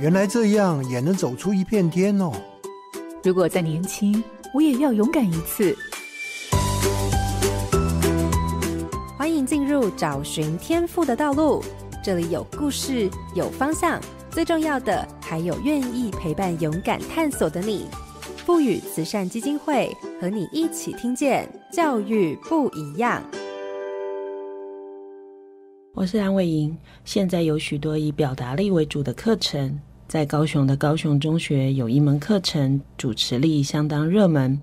原来这样也能走出一片天哦！如果再年轻，我也要勇敢一次。欢迎进入找寻天赋的道路，这里有故事，有方向，最重要的还有愿意陪伴、勇敢探索的你。赋予慈善基金会和你一起听见教育不一样。我是安伟莹。现在有许多以表达力为主的课程，在高雄的高雄中学有一门课程主持力相当热门。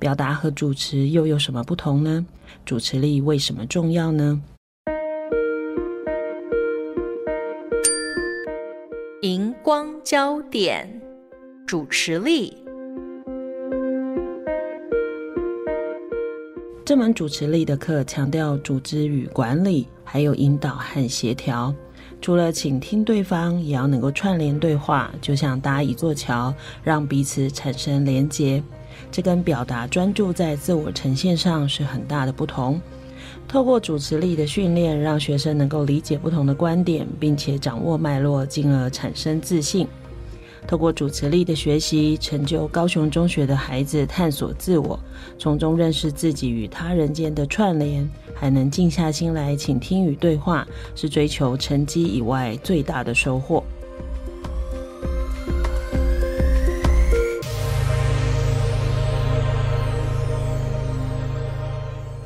表达和主持又有什么不同呢？主持力为什么重要呢？荧光焦点，主持力。这门主持力的课强调组织与管理，还有引导和协调。除了倾听对方，也要能够串联对话，就像搭一座桥，让彼此产生连结。这跟表达专注在自我呈现上是很大的不同。透过主持力的训练，让学生能够理解不同的观点，并且掌握脉络，进而产生自信。透过主持力的学习，成就高雄中学的孩子探索自我，从中认识自己与他人间的串联，还能静下心来倾听与对话，是追求成绩以外最大的收获。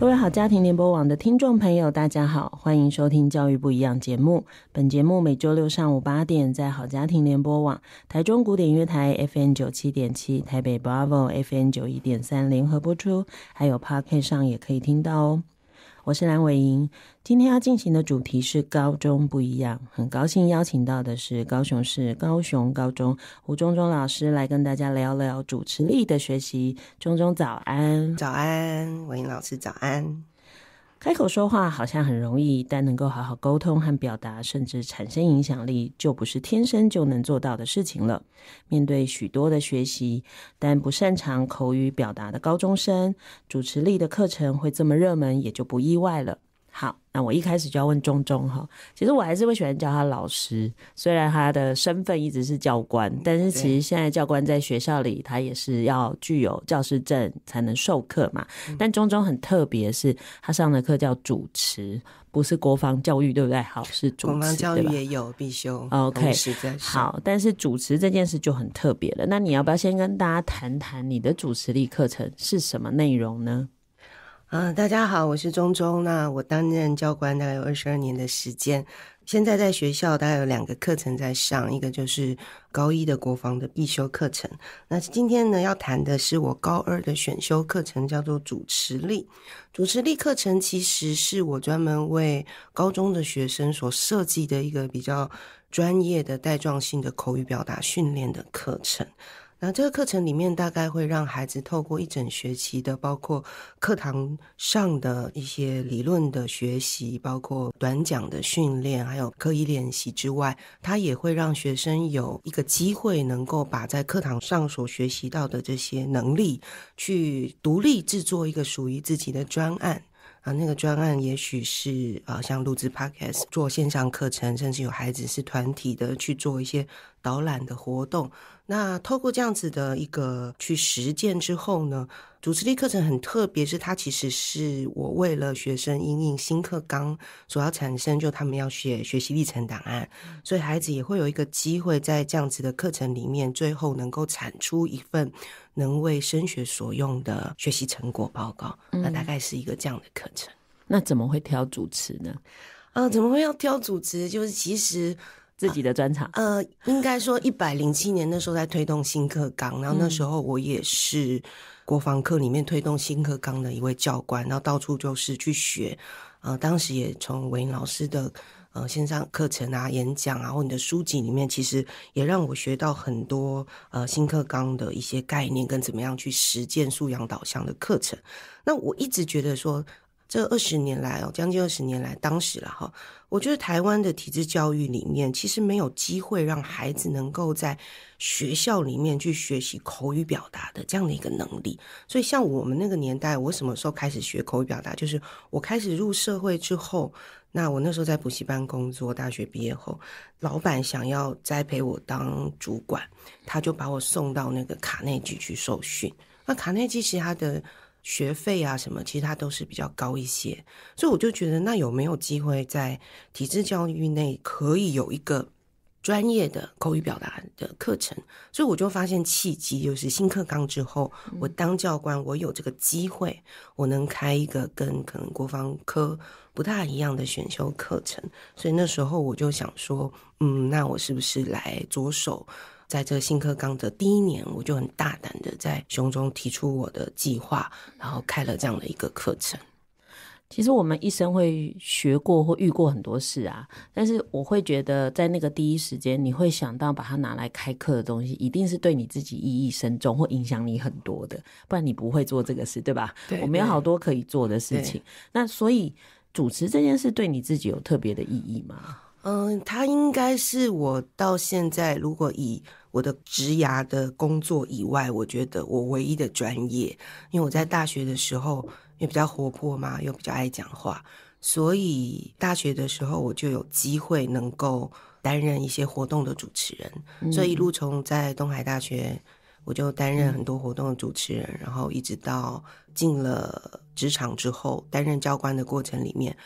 各位好，家庭联播网的听众朋友，大家好，欢迎收听《教育不一样》节目。本节目每周六上午八点在好家庭联播网、台中古典乐台 FM 九七点七、台北 Bravo FM 九一点三联合播出，还有 Park 上也可以听到哦。我是蓝伟英，今天要进行的主题是高中不一样。很高兴邀请到的是高雄市高雄高中胡中中老师来跟大家聊聊主持力的学习。中中早安，早安，伟英老师早安。开口说话好像很容易，但能够好好沟通和表达，甚至产生影响力，就不是天生就能做到的事情了。面对许多的学习，但不擅长口语表达的高中生，主持力的课程会这么热门，也就不意外了。好，那我一开始就要问钟钟哈，其实我还是会喜欢叫他老师，虽然他的身份一直是教官，但是其实现在教官在学校里，他也是要具有教师证才能授课嘛。但钟钟很特别，是他上的课叫主持，不是国防教育，对不对？好，是主持，国防教育也有必修。OK，好，但是主持这件事就很特别了。那你要不要先跟大家谈谈你的主持力课程是什么内容呢？嗯，大家好，我是中中。那我担任教官大概有二十二年的时间，现在在学校大概有两个课程在上，一个就是高一的国防的必修课程。那今天呢，要谈的是我高二的选修课程，叫做主持力。主持力课程其实是我专门为高中的学生所设计的一个比较专业的带状性的口语表达训练的课程。那这个课程里面，大概会让孩子透过一整学期的，包括课堂上的一些理论的学习，包括短讲的训练，还有刻意练习之外，他也会让学生有一个机会，能够把在课堂上所学习到的这些能力，去独立制作一个属于自己的专案。啊，那个专案也许是啊，像录制 podcast、做线上课程，甚至有孩子是团体的去做一些导览的活动。那透过这样子的一个去实践之后呢？主持力课程很特别，是它其实是我为了学生应应新课纲主要产生，就他们要写学习历程档案，所以孩子也会有一个机会在这样子的课程里面，最后能够产出一份能为升学所用的学习成果报告。那大概是一个这样的课程。那怎么会挑主持呢？啊，怎么会要挑主持？就是其实自己的专场。呃，应该说，一百零七年那时候在推动新课纲，然后那时候我也是。国防课里面推动新课纲的一位教官，然后到处就是去学，呃，当时也从韦老师的，呃，线上课程啊、演讲啊，或你的书籍里面，其实也让我学到很多呃新课纲的一些概念跟怎么样去实践素养导向的课程。那我一直觉得说。这二十年来哦，将近二十年来，当时了哈，我觉得台湾的体制教育里面，其实没有机会让孩子能够在学校里面去学习口语表达的这样的一个能力。所以像我们那个年代，我什么时候开始学口语表达？就是我开始入社会之后，那我那时候在补习班工作，大学毕业后，老板想要栽培我当主管，他就把我送到那个卡内基去受训。那卡内基其实他的。学费啊什么，其实它都是比较高一些，所以我就觉得那有没有机会在体制教育内可以有一个专业的口语表达的课程？所以我就发现契机就是新课纲之后，我当教官，我有这个机会，我能开一个跟可能国防科不大一样的选修课程。所以那时候我就想说，嗯，那我是不是来着手？在这新课刚的第一年，我就很大胆的在胸中提出我的计划，然后开了这样的一个课程。其实我们一生会学过或遇过很多事啊，但是我会觉得在那个第一时间，你会想到把它拿来开课的东西，一定是对你自己意义深重，或影响你很多的，不然你不会做这个事，对吧？我们有好多可以做的事情。那所以主持这件事对你自己有特别的意义吗？嗯，他应该是我到现在，如果以我的职涯的工作以外，我觉得我唯一的专业，因为我在大学的时候，也比较活泼嘛，又比较爱讲话，所以大学的时候我就有机会能够担任一些活动的主持人。所以一路从在东海大学，我就担任很多活动的主持人，然后一直到进了职场之后，担任教官的过程里面。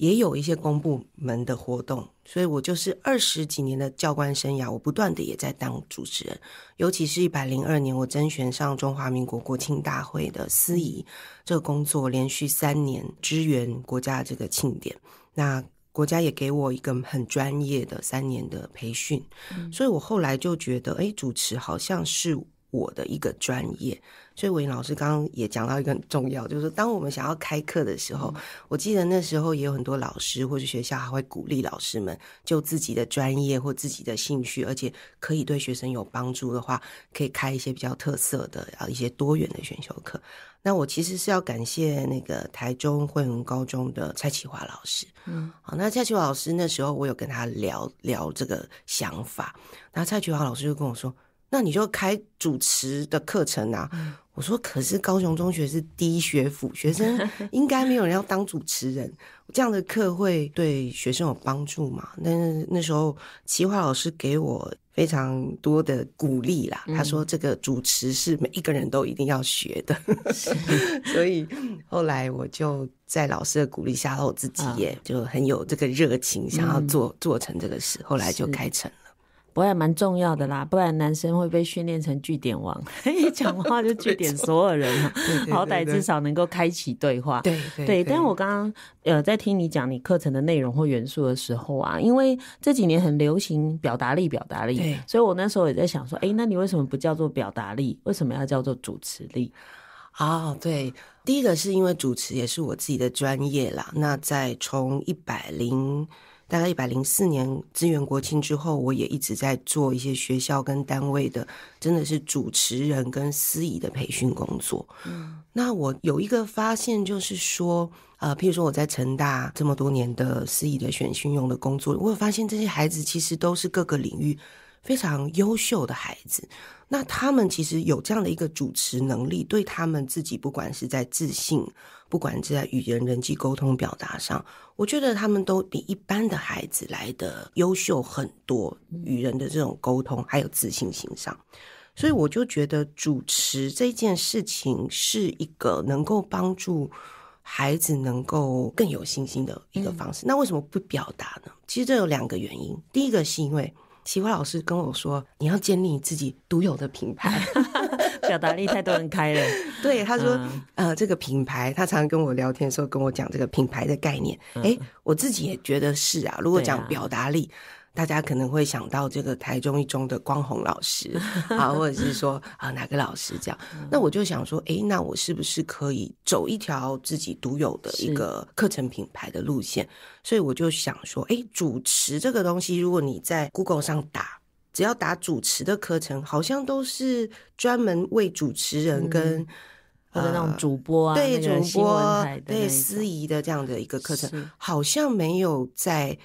也有一些公部门的活动，所以我就是二十几年的教官生涯，我不断的也在当主持人，尤其是一百零二年我甄选上中华民国国庆大会的司仪，这个工作连续三年支援国家这个庆典，那国家也给我一个很专业的三年的培训，所以我后来就觉得，哎，主持好像是我的一个专业。所以文老师刚刚也讲到一个很重要，就是当我们想要开课的时候，我记得那时候也有很多老师或者学校还会鼓励老师们就自己的专业或自己的兴趣，而且可以对学生有帮助的话，可以开一些比较特色的啊一些多元的选修课。那我其实是要感谢那个台中惠文高中的蔡启华老师，嗯，好，那蔡启华老师那时候我有跟他聊聊这个想法，那蔡启华老师就跟我说：“那你就开主持的课程啊。”我说：“可是高雄中学是低学府，学生 应该没有人要当主持人，这样的课会对学生有帮助嘛？”但是那时候齐华老师给我非常多的鼓励啦，他说：“这个主持是每一个人都一定要学的。”所以后来我就在老师的鼓励下，我自己也就很有这个热情，想要做做成这个事，后来就开成了。不，还蛮重要的啦，不然男生会被训练成据点王，一讲话就据点所有人，好歹至少能够开启对话。对对，但我刚刚呃在听你讲你课程的内容或元素的时候啊，因为这几年很流行表达力，表达力，所以我那时候也在想说，哎，那你为什么不叫做表达力？为什么要叫做主持力？哦，对，第一个是因为主持也是我自己的专业啦，那再从一百零。大概一百零四年支援国庆之后，我也一直在做一些学校跟单位的，真的是主持人跟司仪的培训工作。嗯，那我有一个发现，就是说，呃，譬如说我在成大这么多年的司仪的选训用的工作，我有发现这些孩子其实都是各个领域非常优秀的孩子。那他们其实有这样的一个主持能力，对他们自己不管是在自信。不管是在语言、人际沟通表达上，我觉得他们都比一般的孩子来的优秀很多。与人的这种沟通还有自信心上，所以我就觉得主持这件事情是一个能够帮助孩子能够更有信心的一个方式。那为什么不表达呢？其实这有两个原因，第一个是因为。奇华老师跟我说：“你要建立自己独有的品牌，表达力太多人开了。”对他说：“呃，这个品牌，他常跟我聊天的时候跟我讲这个品牌的概念。哎，我自己也觉得是啊，如果讲表达力。”大家可能会想到这个台中一中的光宏老师，啊，或者是说啊哪个老师这样？那我就想说，哎，那我是不是可以走一条自己独有的一个课程品牌的路线？所以我就想说，哎，主持这个东西，如果你在 Google 上打，只要打主持的课程，好像都是专门为主持人跟，或者那种主播啊，对主播、对司仪的这样的一个课程，好像没有在。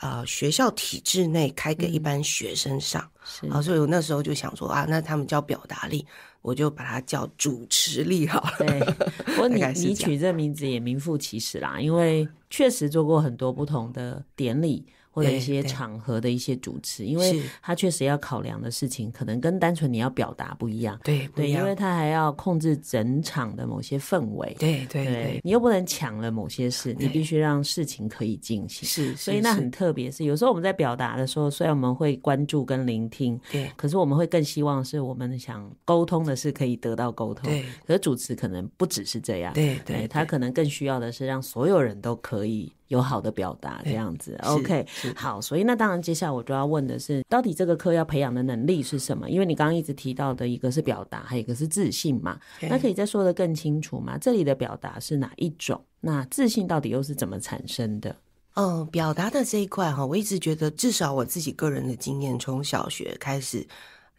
啊，学校体制内开给一般学生上，然所以我那时候就想说啊，那他们叫表达力，我就把它叫主持力好了。对，不过 你你取这名字也名副其实啦，因为确实做过很多不同的典礼。的一些场合的一些主持，因为他确实要考量的事情，可能跟单纯你要表达不一样。对对，因为他还要控制整场的某些氛围。对对对，你又不能抢了某些事，你必须让事情可以进行。是，所以那很特别，是有时候我们在表达的时候，虽然我们会关注跟聆听，对，可是我们会更希望是我们想沟通的是可以得到沟通。对，可是主持可能不只是这样。对对，他可能更需要的是让所有人都可以。有好的表达这样子，OK，好，所以那当然接下来我就要问的是，到底这个课要培养的能力是什么？因为你刚刚一直提到的一个是表达，还有一个是自信嘛，那可以再说的更清楚吗？这里的表达是哪一种？那自信到底又是怎么产生的？嗯，表达的这一块哈，我一直觉得至少我自己个人的经验，从小学开始。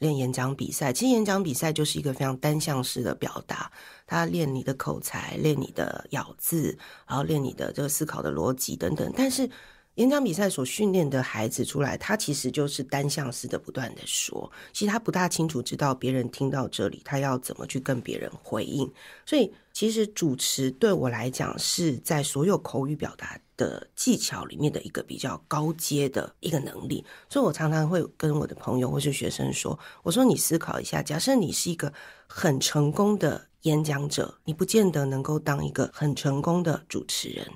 练演讲比赛，其实演讲比赛就是一个非常单向式的表达，他练你的口才，练你的咬字，然后练你的这个思考的逻辑等等。但是演讲比赛所训练的孩子出来，他其实就是单向式的不断的说，其实他不大清楚知道别人听到这里，他要怎么去跟别人回应。所以其实主持对我来讲是在所有口语表达。的技巧里面的一个比较高阶的一个能力，所以我常常会跟我的朋友或是学生说：“我说你思考一下，假设你是一个很成功的演讲者，你不见得能够当一个很成功的主持人。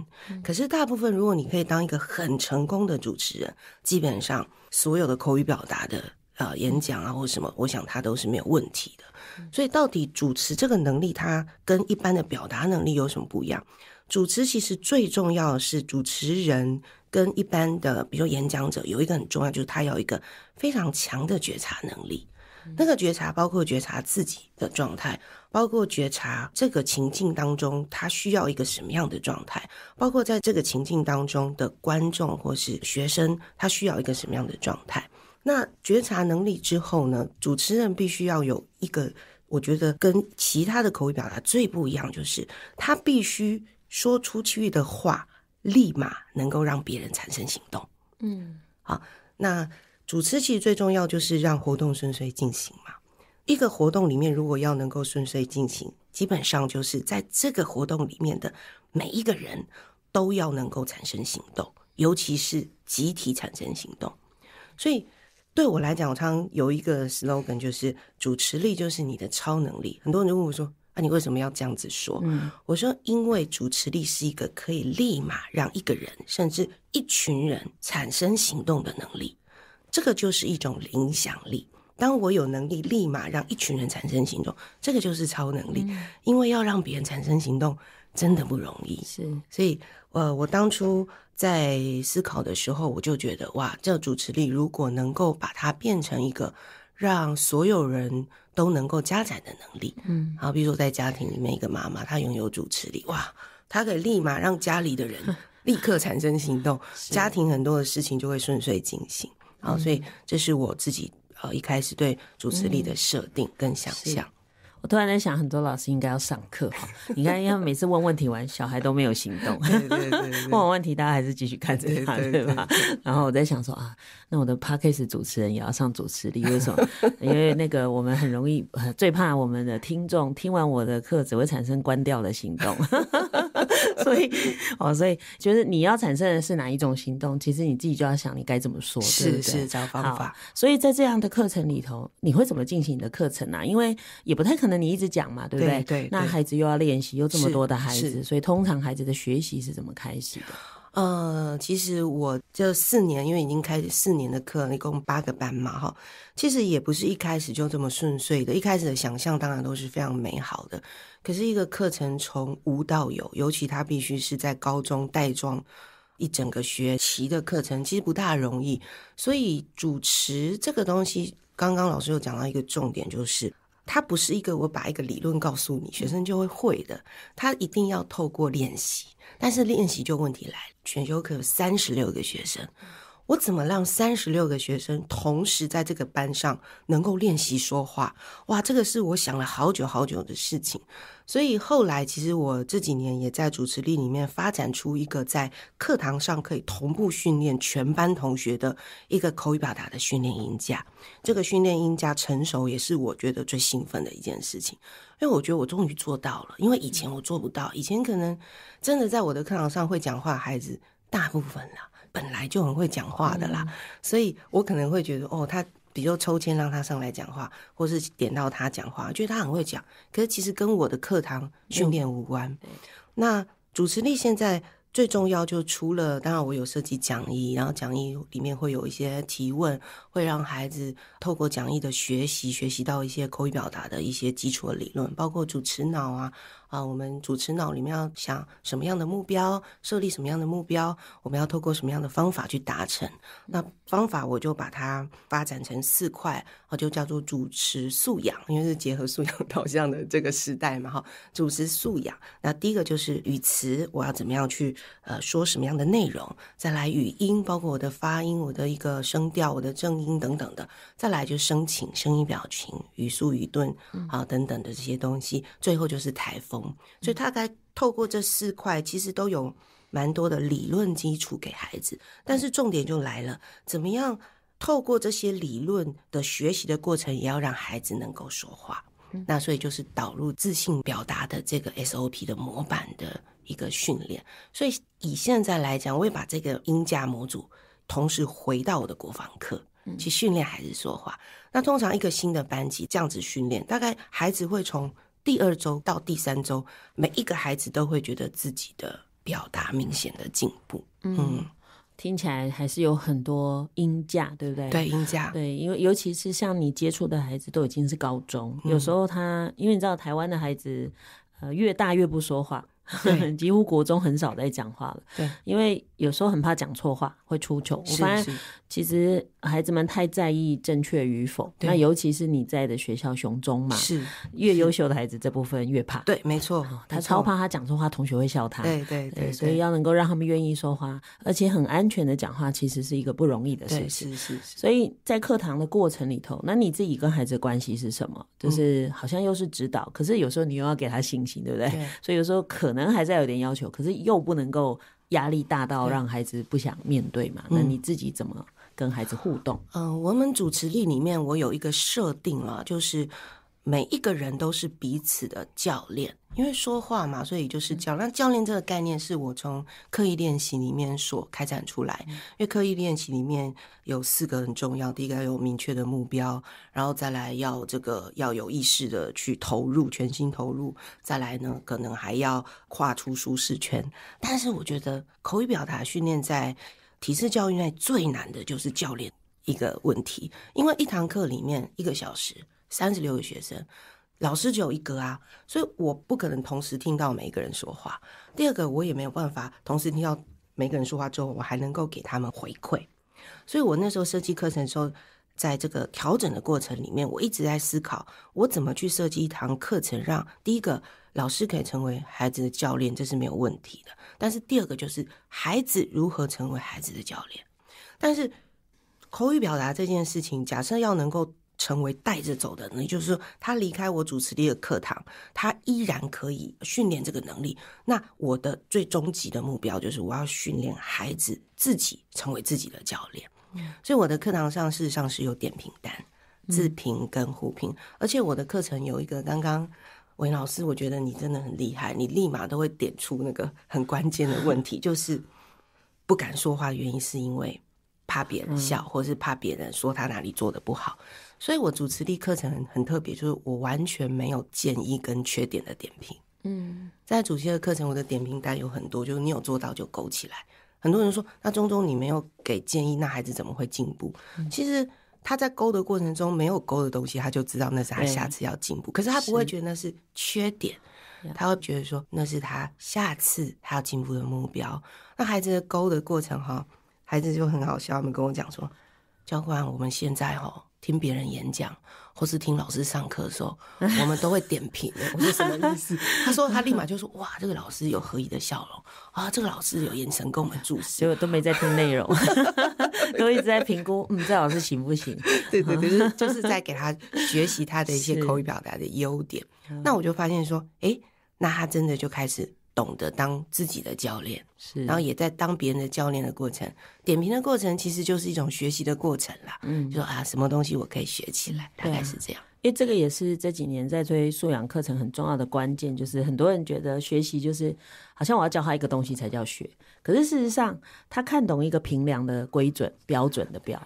可是，大部分如果你可以当一个很成功的主持人，基本上所有的口语表达的呃，演讲啊或什么，我想他都是没有问题的。所以，到底主持这个能力，它跟一般的表达能力有什么不一样？”主持其实最重要的是主持人跟一般的，比如演讲者有一个很重要，就是他有一个非常强的觉察能力。那个觉察包括觉察自己的状态，包括觉察这个情境当中他需要一个什么样的状态，包括在这个情境当中的观众或是学生他需要一个什么样的状态。那觉察能力之后呢，主持人必须要有一个，我觉得跟其他的口语表达最不一样，就是他必须。说出去的话，立马能够让别人产生行动。嗯，好，那主持其实最重要就是让活动顺遂进行嘛。一个活动里面，如果要能够顺遂进行，基本上就是在这个活动里面的每一个人都要能够产生行动，尤其是集体产生行动。所以对我来讲，我常常有一个 slogan，就是主持力就是你的超能力。很多人问我说。那你为什么要这样子说？我说，因为主持力是一个可以立马让一个人甚至一群人产生行动的能力，这个就是一种影响力。当我有能力立马让一群人产生行动，这个就是超能力。因为要让别人产生行动，真的不容易。是，所以，呃，我当初在思考的时候，我就觉得，哇，这主持力如果能够把它变成一个让所有人。都能够加载的能力，嗯，好，比如说在家庭里面，一个妈妈她拥有主持力，哇，她可以立马让家里的人立刻产生行动，家庭很多的事情就会顺遂进行，好，所以这是我自己呃一开始对主持力的设定跟想象。我突然在想，很多老师应该要上课哈。你看，因为每次问问题完，小孩都没有行动。问完问题，大家还是继续看这个，对吧？然后我在想说啊，那我的 podcast 主持人也要上主持力，为什么？因为那个我们很容易，最怕我们的听众听完我的课只会产生关掉的行动。所以，哦，所以，就是你要产生的是哪一种行动，其实你自己就要想你该怎么说，是是找方法。所以在这样的课程里头，你会怎么进行你的课程呢？因为也不太可能你一直讲嘛，对不对？对。那孩子又要练习，又这么多的孩子，所以通常孩子的学习是怎么开始的？呃，其实我这四年，因为已经开四年的课，一共八个班嘛，哈，其实也不是一开始就这么顺遂的。一开始的想象当然都是非常美好的，可是一个课程从无到有，尤其他必须是在高中带装一整个学期的课程，其实不大容易。所以主持这个东西，刚刚老师又讲到一个重点，就是。它不是一个，我把一个理论告诉你，学生就会会的。他一定要透过练习，但是练习就问题来了，选修课有三十六个学生。我怎么让三十六个学生同时在这个班上能够练习说话？哇，这个是我想了好久好久的事情。所以后来，其实我这几年也在主持力里面发展出一个在课堂上可以同步训练全班同学的一个口语表达的训练音架。这个训练音架成熟也是我觉得最兴奋的一件事情，因为我觉得我终于做到了。因为以前我做不到，以前可能真的在我的课堂上会讲话孩子大部分了。本来就很会讲话的啦，所以我可能会觉得哦，他比较抽签让他上来讲话，或是点到他讲话，觉得他很会讲。可是其实跟我的课堂训练无关。那主持力现在最重要，就除了当然我有设计讲义，然后讲义里面会有一些提问，会让孩子透过讲义的学习，学习到一些口语表达的一些基础的理论，包括主持脑啊。啊，我们主持脑里面要想什么样的目标，设立什么样的目标，我们要透过什么样的方法去达成？那方法我就把它发展成四块，啊，就叫做主持素养，因为是结合素养导向的这个时代嘛，哈。主持素养，那第一个就是语词，我要怎么样去呃说什么样的内容？再来语音，包括我的发音、我的一个声调、我的正音等等的；再来就声情，声音表情、语速语顿啊等等的这些东西；最后就是台风。所以大概透过这四块，其实都有蛮多的理论基础给孩子。但是重点就来了，怎么样透过这些理论的学习的过程，也要让孩子能够说话。那所以就是导入自信表达的这个 SOP 的模板的一个训练。所以以现在来讲，我也把这个音架模组同时回到我的国防课去训练孩子说话。那通常一个新的班级这样子训练，大概孩子会从。第二周到第三周，每一个孩子都会觉得自己的表达明显的进步。嗯，听起来还是有很多音价，对不对？对音价，对，因为尤其是像你接触的孩子，都已经是高中，有时候他，因为你知道台湾的孩子，呃，越大越不说话。几乎国中很少在讲话了，对，因为有时候很怕讲错话会出糗。我发现其实孩子们太在意正确与否，那尤其是你在的学校雄中嘛，是越优秀的孩子这部分越怕，对，没错，他超怕他讲错话，同学会笑他，对对对，所以要能够让他们愿意说话，而且很安全的讲话，其实是一个不容易的事情，是是是。所以在课堂的过程里头，那你自己跟孩子关系是什么？就是好像又是指导，可是有时候你又要给他信心，对不对？所以有时候可。可能还在有点要求，可是又不能够压力大到让孩子不想面对嘛？那你自己怎么跟孩子互动？嗯，我们主持力里面我有一个设定了，就是。每一个人都是彼此的教练，因为说话嘛，所以就是教。那教练这个概念是我从刻意练习里面所开展出来。因为刻意练习里面有四个很重要：，第一个有明确的目标，然后再来要这个要有意识的去投入，全心投入；再来呢，可能还要跨出舒适圈。但是我觉得口语表达训练在体制教育内最难的就是教练一个问题，因为一堂课里面一个小时。三十六个学生，老师只有一个啊，所以我不可能同时听到每一个人说话。第二个，我也没有办法同时听到每个人说话之后，我还能够给他们回馈。所以，我那时候设计课程的时候，在这个调整的过程里面，我一直在思考，我怎么去设计一堂课程，让第一个老师可以成为孩子的教练，这是没有问题的。但是第二个就是孩子如何成为孩子的教练。但是口语表达这件事情，假设要能够。成为带着走的，那也就是说，他离开我主持的课堂，他依然可以训练这个能力。那我的最终极的目标就是，我要训练孩子自己成为自己的教练。所以我的课堂上事实上是有点评单、自评跟互评，而且我的课程有一个，刚刚韦老师，我觉得你真的很厉害，你立马都会点出那个很关键的问题，就是不敢说话的原因是因为怕别人笑，或是怕别人说他哪里做的不好。所以，我主持力课程很特别，就是我完全没有建议跟缺点的点评。嗯，在主持的课程，我的点评单有很多，就是你有做到就勾起来。很多人说，那中中你没有给建议，那孩子怎么会进步？其实他在勾的过程中，没有勾的东西，他就知道那是他下次要进步。可是他不会觉得那是缺点，他会觉得说那是他下次他要进步的目标。那孩子勾的过程哈，孩子就很好笑，他们跟我讲说，教官，我们现在哈。听别人演讲或是听老师上课的时候，我们都会点评，我说什么意思？他说他立马就说哇，这个老师有合理的笑容啊，这个老师有眼神跟我们注视，结果都没在听内容，都一直在评估，嗯，这老师行不行？对对对，就是在给他学习他的一些口语表达的优点。那我就发现说，哎，那他真的就开始。懂得当自己的教练，是，然后也在当别人的教练的过程，点评的过程，其实就是一种学习的过程啦。嗯，就说啊，什么东西我可以学起来，大概是这样。因为这个也是这几年在推素养课程很重要的关键，就是很多人觉得学习就是好像我要教他一个东西才叫学，可是事实上他看懂一个平量的规准标准的表，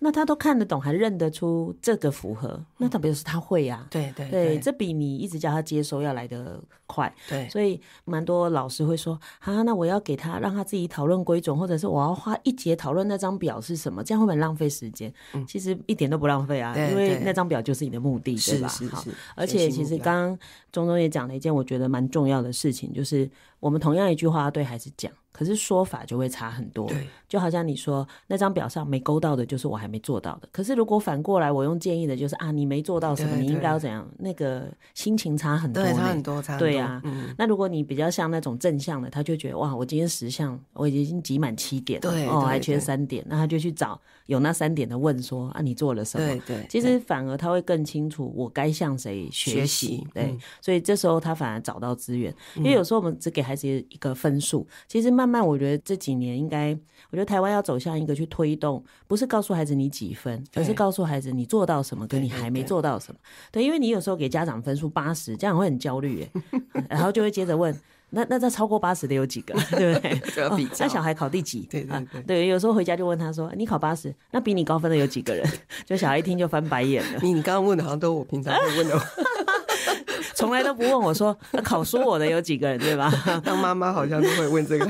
那他都看得懂，还认得出这个符合，那特别是他会呀，对对对，这比你一直教他接收要来得快。对，所以蛮多老师会说啊，那我要给他让他自己讨论规准，或者是我要花一节讨论那张表是什么，这样会很浪费时间。其实一点都不浪费啊，因为那张表就是你的目。的。是吧？好，而且其实刚刚钟钟也讲了一件我觉得蛮重要的事情，就是。我们同样一句话对孩子讲，可是说法就会差很多。对，就好像你说那张表上没勾到的，就是我还没做到的。可是如果反过来，我用建议的，就是啊，你没做到什么，你应该要怎样？那个心情差很多，对，差很多，差很多。对啊，那如果你比较像那种正向的，他就觉得哇，我今天十项我已经挤满七点，哦，还缺三点，那他就去找有那三点的问说啊，你做了什么？对对。其实反而他会更清楚我该向谁学习。对，所以这时候他反而找到资源，因为有时候我们只给。孩子一个分数，其实慢慢我觉得这几年应该，我觉得台湾要走向一个去推动，不是告诉孩子你几分，而是告诉孩子你做到什么跟你还没做到什么。对，因为你有时候给家长分数八十，家长会很焦虑，然后就会接着问，那那这超过八十的有几个？对不对？那小孩考第几？对对对。对，有时候回家就问他说：“你考八十，那比你高分的有几个人？”就小孩一听就翻白眼了。你刚刚问的，好像都我平常会问的。从来都不问我说考说我的有几个人对吧？当妈妈好像都会问这个，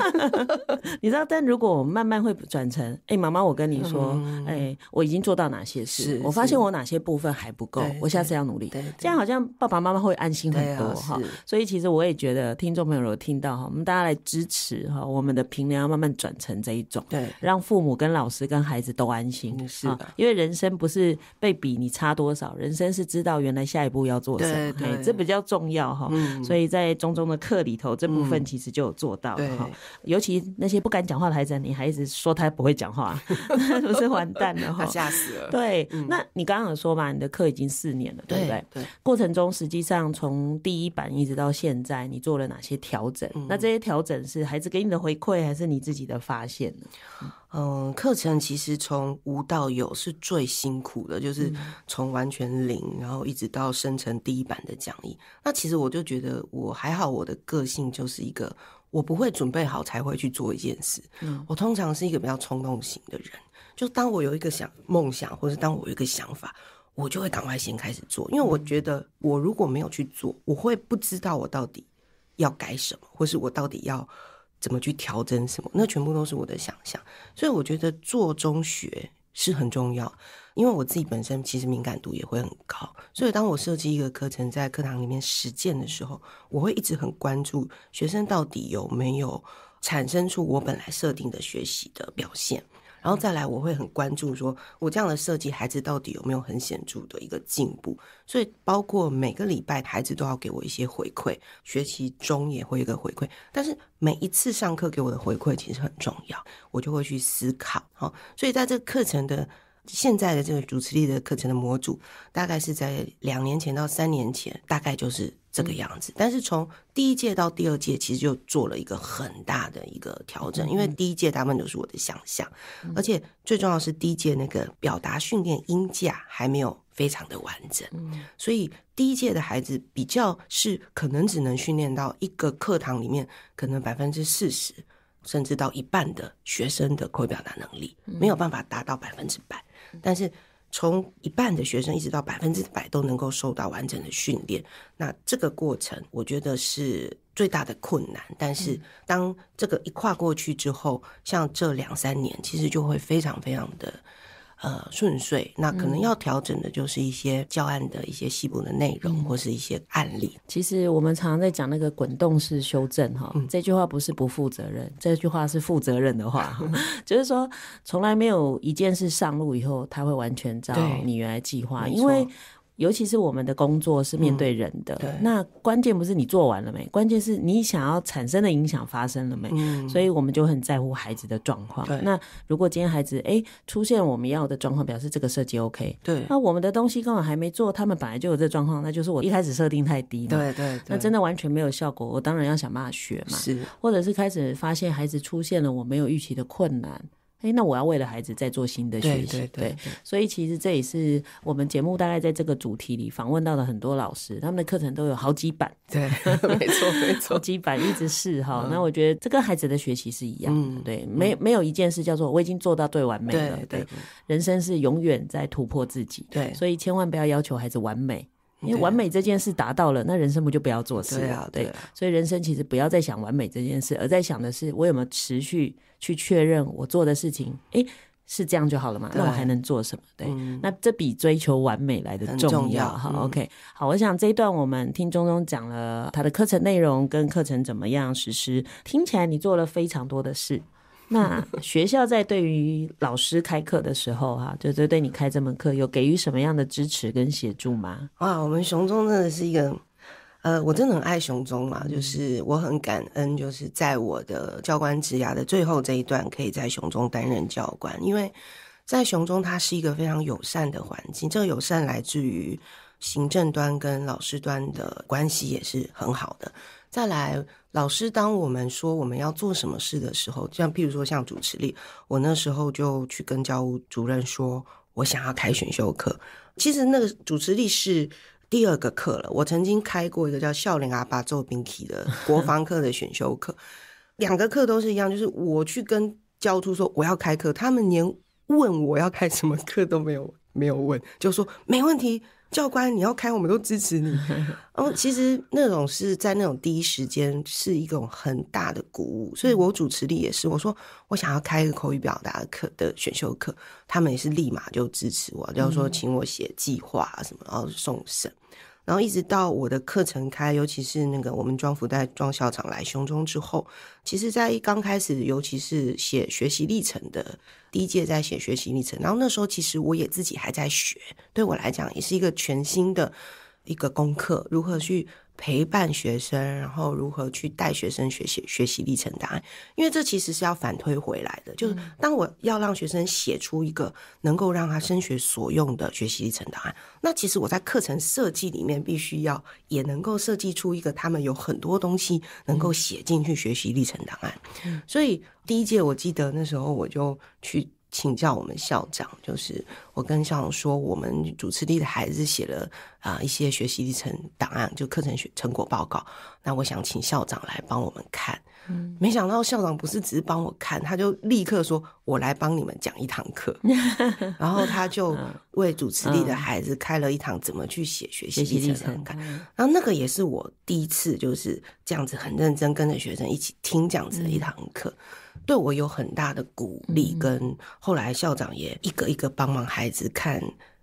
你知道？但如果我们慢慢会转成，哎，妈妈，我跟你说，哎，我已经做到哪些事？我发现我哪些部分还不够，我下次要努力。这样好像爸爸妈妈会安心很多哈。所以其实我也觉得听众朋友有听到哈，我们大家来支持哈，我们的评量慢慢转成这一种，对，让父母跟老师跟孩子都安心。是的，因为人生不是被比你差多少，人生是知道原来下一步要做什么。这比较重要哈，所以在中中的课里头，这部分其实就有做到了哈。尤其那些不敢讲话的孩子，你一直说他不会讲话，那不是完蛋了哈？吓死了。对，那你刚刚有说嘛，你的课已经四年了，对不对？对。过程中实际上从第一版一直到现在，你做了哪些调整？那这些调整是孩子给你的回馈，还是你自己的发现呢？嗯，课程其实从无到有是最辛苦的，就是从完全零，然后一直到生成第一版的讲义。那其实我就觉得我还好，我的个性就是一个我不会准备好才会去做一件事。嗯，我通常是一个比较冲动型的人，就当我有一个想梦想，或是当我有一个想法，我就会赶快先开始做，因为我觉得我如果没有去做，我会不知道我到底要改什么，或是我到底要。怎么去调整什么？那全部都是我的想象，所以我觉得做中学是很重要，因为我自己本身其实敏感度也会很高，所以当我设计一个课程在课堂里面实践的时候，我会一直很关注学生到底有没有产生出我本来设定的学习的表现。然后再来，我会很关注，说我这样的设计，孩子到底有没有很显著的一个进步？所以包括每个礼拜，孩子都要给我一些回馈，学习中也会一个回馈。但是每一次上课给我的回馈，其实很重要，我就会去思考。好，所以在这个课程的。现在的这个主持力的课程的模组，大概是在两年前到三年前，大概就是这个样子。但是从第一届到第二届，其实就做了一个很大的一个调整，因为第一届大部分都是我的想象，而且最重要是第一届那个表达训练音架还没有非常的完整，所以第一届的孩子比较是可能只能训练到一个课堂里面可能百分之四十，甚至到一半的学生的口语表达能力，没有办法达到百分之百。但是，从一半的学生一直到百分之百都能够受到完整的训练，那这个过程我觉得是最大的困难。但是，当这个一跨过去之后，像这两三年，其实就会非常非常的。呃，顺遂，那可能要调整的就是一些教案的一些细部的内容，或是一些案例。其实我们常常在讲那个滚动式修正哈，这句话不是不负责任，这句话是负责任的话，就是说从来没有一件事上路以后，他会完全照你原来计划，因为。尤其是我们的工作是面对人的，那关键不是你做完了没，关键是你想要产生的影响发生了没。嗯，所以我们就很在乎孩子的状况。那如果今天孩子哎出现我们要的状况，表示这个设计 OK。对，那我们的东西刚好还没做，他们本来就有这状况，那就是我一开始设定太低。对对，那真的完全没有效果，我当然要想办法学嘛。是，或者是开始发现孩子出现了我没有预期的困难。哎，那我要为了孩子再做新的学习，对，所以其实这也是我们节目大概在这个主题里访问到的很多老师，他们的课程都有好几版，对，没错，没错，几版一直是哈。那我觉得这跟孩子的学习是一样，嗯，对，没没有一件事叫做我已经做到最完美了，对，人生是永远在突破自己，对，所以千万不要要求孩子完美。因为完美这件事达到了，那人生不就不要做事了？对，所以人生其实不要再想完美这件事，而在想的是我有没有持续去确认我做的事情，诶，是这样就好了嘛？那我还能做什么？对，那这比追求完美来的重要。哈。o k 好，我想这一段我们听钟钟讲了他的课程内容跟课程怎么样实施，听起来你做了非常多的事。那学校在对于老师开课的时候，哈，就就对你开这门课有给予什么样的支持跟协助吗？哇，我们熊中真的是一个，呃，我真的很爱熊中嘛，就是我很感恩，就是在我的教官职涯的最后这一段，可以在熊中担任教官，因为在熊中它是一个非常友善的环境，这个友善来自于行政端跟老师端的关系也是很好的。再来，老师，当我们说我们要做什么事的时候，像譬如说像主持力，我那时候就去跟教务主任说，我想要开选修课。其实那个主持力是第二个课了，我曾经开过一个叫《笑脸阿爸做冰体的 国防课的选修课，两个课都是一样，就是我去跟教务处说我要开课，他们连问我要开什么课都没有，没有问，就说没问题。教官，你要开我们都支持你。嗯，其实那种是在那种第一时间是一种很大的鼓舞，所以我主持力也是。我说我想要开一个口语表达课的选修课，他们也是立马就支持我，就说请我写计划什么，然后送审。然后一直到我的课程开，尤其是那个我们庄福带庄校长来胸中之后，其实，在刚开始，尤其是写学习历程的，第一届在写学习历程，然后那时候其实我也自己还在学，对我来讲也是一个全新的。一个功课，如何去陪伴学生，然后如何去带学生学习学习历程档案？因为这其实是要反推回来的，就是当我要让学生写出一个能够让他升学所用的学习历程档案，那其实我在课程设计里面必须要也能够设计出一个他们有很多东西能够写进去学习历程档案。所以第一届，我记得那时候我就去。请教我们校长，就是我跟校长说，我们主持地的孩子写了啊一些学习历程档案，就课程学成果报告。那我想请校长来帮我们看。嗯，没想到校长不是只是帮我看，他就立刻说：“我来帮你们讲一堂课。”然后他就为主持地的孩子开了一堂怎么去写学习历程。然后那个也是我第一次，就是这样子很认真跟着学生一起听这样子的一堂课。对我有很大的鼓励，跟后来校长也一个一个帮忙孩子看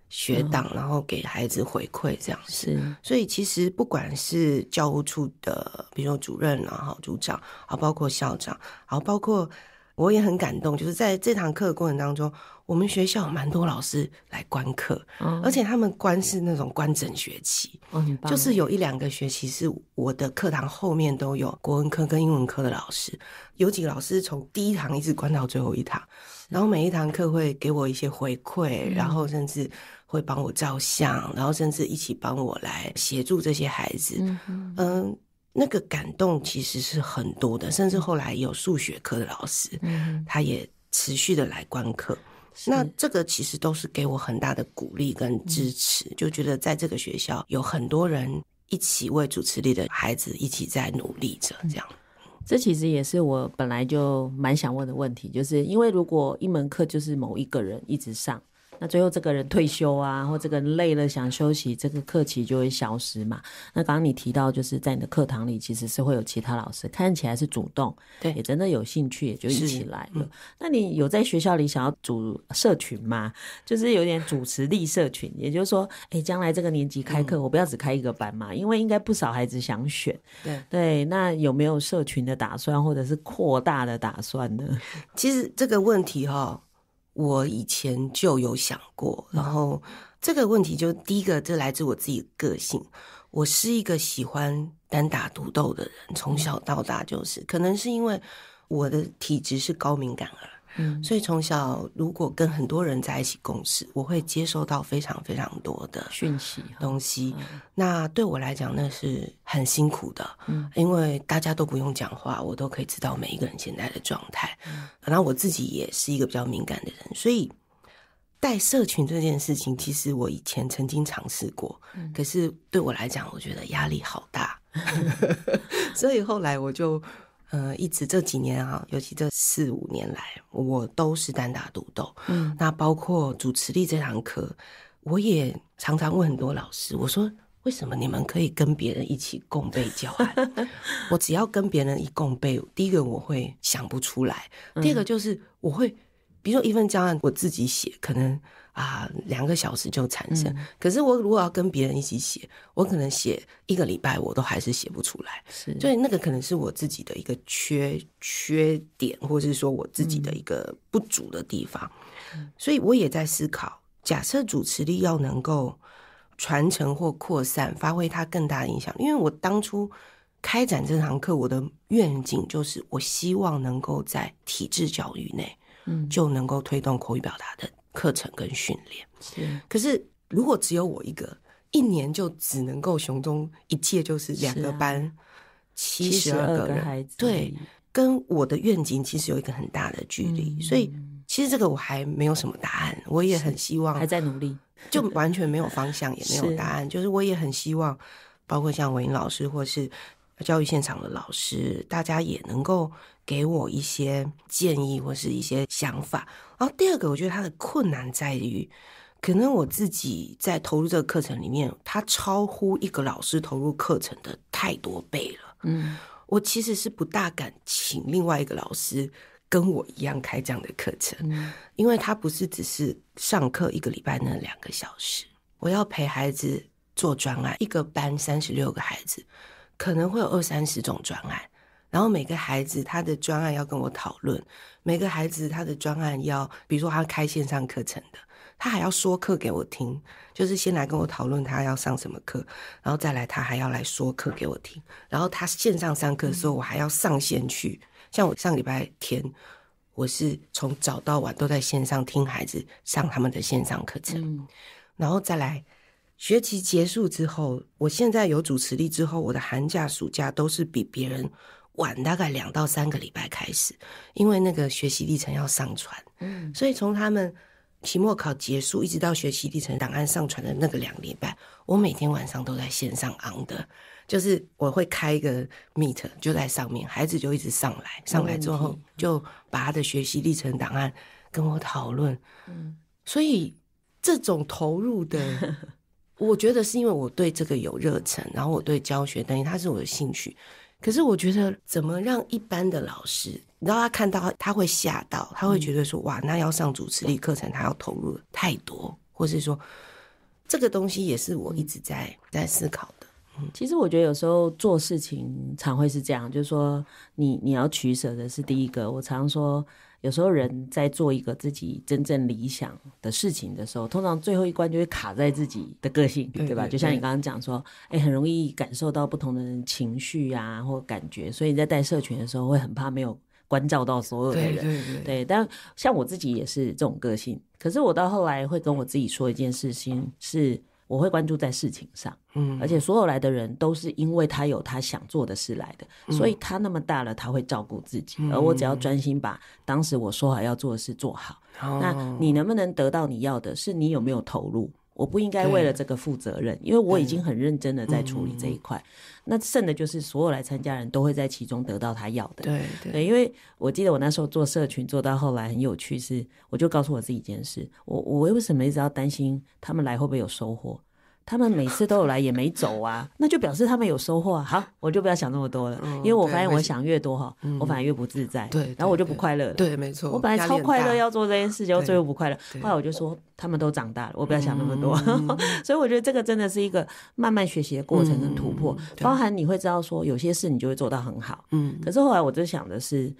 学档，然后给孩子回馈这样。是，所以其实不管是教务处的，比如说主任啊、好组长啊，包括校长，后包括。我也很感动，就是在这堂课的过程当中，我们学校蛮多老师来观课，而且他们观是那种观整学期，哦，就是有一两个学期是我的课堂后面都有国文科跟英文科的老师，有几个老师从第一堂一直观到最后一堂，然后每一堂课会给我一些回馈，然后甚至会帮我照相，然后甚至一起帮我来协助这些孩子，嗯。那个感动其实是很多的，甚至后来有数学课的老师，他也持续的来观课。那这个其实都是给我很大的鼓励跟支持，就觉得在这个学校有很多人一起为主持力的孩子一起在努力着，这样。这其实也是我本来就蛮想问的问题，就是因为如果一门课就是某一个人一直上。那最后这个人退休啊，或这个累了想休息，这个课期就会消失嘛。那刚刚你提到，就是在你的课堂里其实是会有其他老师，看起来是主动，对，也真的有兴趣，也就一起来了。那你有在学校里想要组社群吗？就是有点主持力社群，也就是说，哎，将来这个年级开课，我不要只开一个班嘛，因为应该不少孩子想选。对对，那有没有社群的打算，或者是扩大的打算呢？其实这个问题哈。我以前就有想过，然后这个问题就第一个，这来自我自己个性。我是一个喜欢单打独斗的人，从小到大就是，可能是因为我的体质是高敏感儿，所以从小如果跟很多人在一起共事，我会接收到非常非常多的讯息东西。那对我来讲，那是很辛苦的。嗯，因为大家都不用讲话，我都可以知道每一个人现在的状态。嗯，然后我自己也是一个比较敏感的人，所以带社群这件事情，其实我以前曾经尝试过。嗯，可是对我来讲，我觉得压力好大。所以后来我就。呃，一直这几年啊，尤其这四五年来，我都是单打独斗。嗯，那包括主持力这堂课，我也常常问很多老师，我说为什么你们可以跟别人一起共备教案？我只要跟别人一共备，第一个我会想不出来，第二个就是我会，比如说一份教案我自己写，可能。啊，两个小时就产生。可是我如果要跟别人一起写，我可能写一个礼拜，我都还是写不出来。所以那个可能是我自己的一个缺缺点，或者是说我自己的一个不足的地方。所以我也在思考，假设主持力要能够传承或扩散，发挥它更大的影响。因为我当初开展这堂课，我的愿景就是，我希望能够在体制教育内，嗯，就能够推动口语表达的。课程跟训练，可是如果只有我一个，一年就只能够熊中一届就是两个班，七十二个孩子，对，跟我的愿景其实有一个很大的距离，所以其实这个我还没有什么答案，我也很希望还在努力，就完全没有方向也没有答案，就是我也很希望，包括像文英老师或是。教育现场的老师，大家也能够给我一些建议或是一些想法。然后第二个，我觉得他的困难在于，可能我自己在投入这个课程里面，他超乎一个老师投入课程的太多倍了。嗯，我其实是不大敢请另外一个老师跟我一样开这样的课程，因为他不是只是上课一个礼拜呢两个小时，我要陪孩子做专案，一个班三十六个孩子。可能会有二三十种专案，然后每个孩子他的专案要跟我讨论，每个孩子他的专案要，比如说他开线上课程的，他还要说课给我听，就是先来跟我讨论他要上什么课，然后再来他还要来说课给我听，然后他线上上课的时候我还要上线去，像我上礼拜天，我是从早到晚都在线上听孩子上他们的线上课程，然后再来。学期结束之后，我现在有主持力之后，我的寒假、暑假都是比别人晚大概两到三个礼拜开始，因为那个学习历程要上传，嗯，所以从他们期末考结束一直到学习历程档案上传的那个两礼拜，我每天晚上都在线上昂的，就是我会开一个 meet，就在上面，孩子就一直上来，上来之后就把他的学习历程档案跟我讨论，嗯，所以这种投入的。我觉得是因为我对这个有热忱，然后我对教学等于它是我的兴趣，可是我觉得怎么让一般的老师，你知道他看到他会吓到，他会觉得说哇，那要上主持力课程，他要投入太多，或是说这个东西也是我一直在在思考的。嗯，其实我觉得有时候做事情常会是这样，就是说你你要取舍的是第一个，我常说。有时候人在做一个自己真正理想的事情的时候，通常最后一关就会卡在自己的个性，对吧？就像你刚刚讲说，哎，很容易感受到不同的人情绪呀，或感觉，所以你在带社群的时候会很怕没有关照到所有的人。对，对，对。对，但像我自己也是这种个性，可是我到后来会跟我自己说一件事情是。我会关注在事情上，嗯，而且所有来的人都是因为他有他想做的事来的，所以他那么大了他会照顾自己，而我只要专心把当时我说好要做的事做好。那你能不能得到你要的，是你有没有投入？我不应该为了这个负责任，因为我已经很认真的在处理这一块。那剩的就是所有来参加人都会在其中得到他要的。对对，因为我记得我那时候做社群做到后来很有趣，是我就告诉我自己一件事：我我为什么一直要担心他们来会不会有收获？他们每次都有来，也没走啊，那就表示他们有收获。好，我就不要想那么多了，因为我发现我想越多哈，我反而越不自在。对，然后我就不快乐了。对，没错。我本来超快乐要做这件事，结果最后不快乐。后来我就说，他们都长大了，我不要想那么多。所以我觉得这个真的是一个慢慢学习的过程跟突破，包含你会知道说有些事你就会做到很好。嗯，可是后来我就想的是。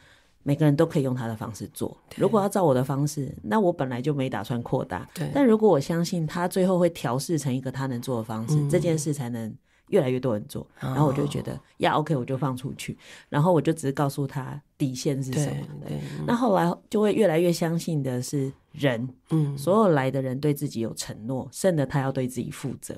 每个人都可以用他的方式做。如果要照我的方式，那我本来就没打算扩大。对。但如果我相信他最后会调试成一个他能做的方式，这件事才能越来越多人做。然后我就觉得要 OK，我就放出去。然后我就只是告诉他底线是什么那后来就会越来越相信的是人。嗯。所有来的人对自己有承诺，剩的他要对自己负责。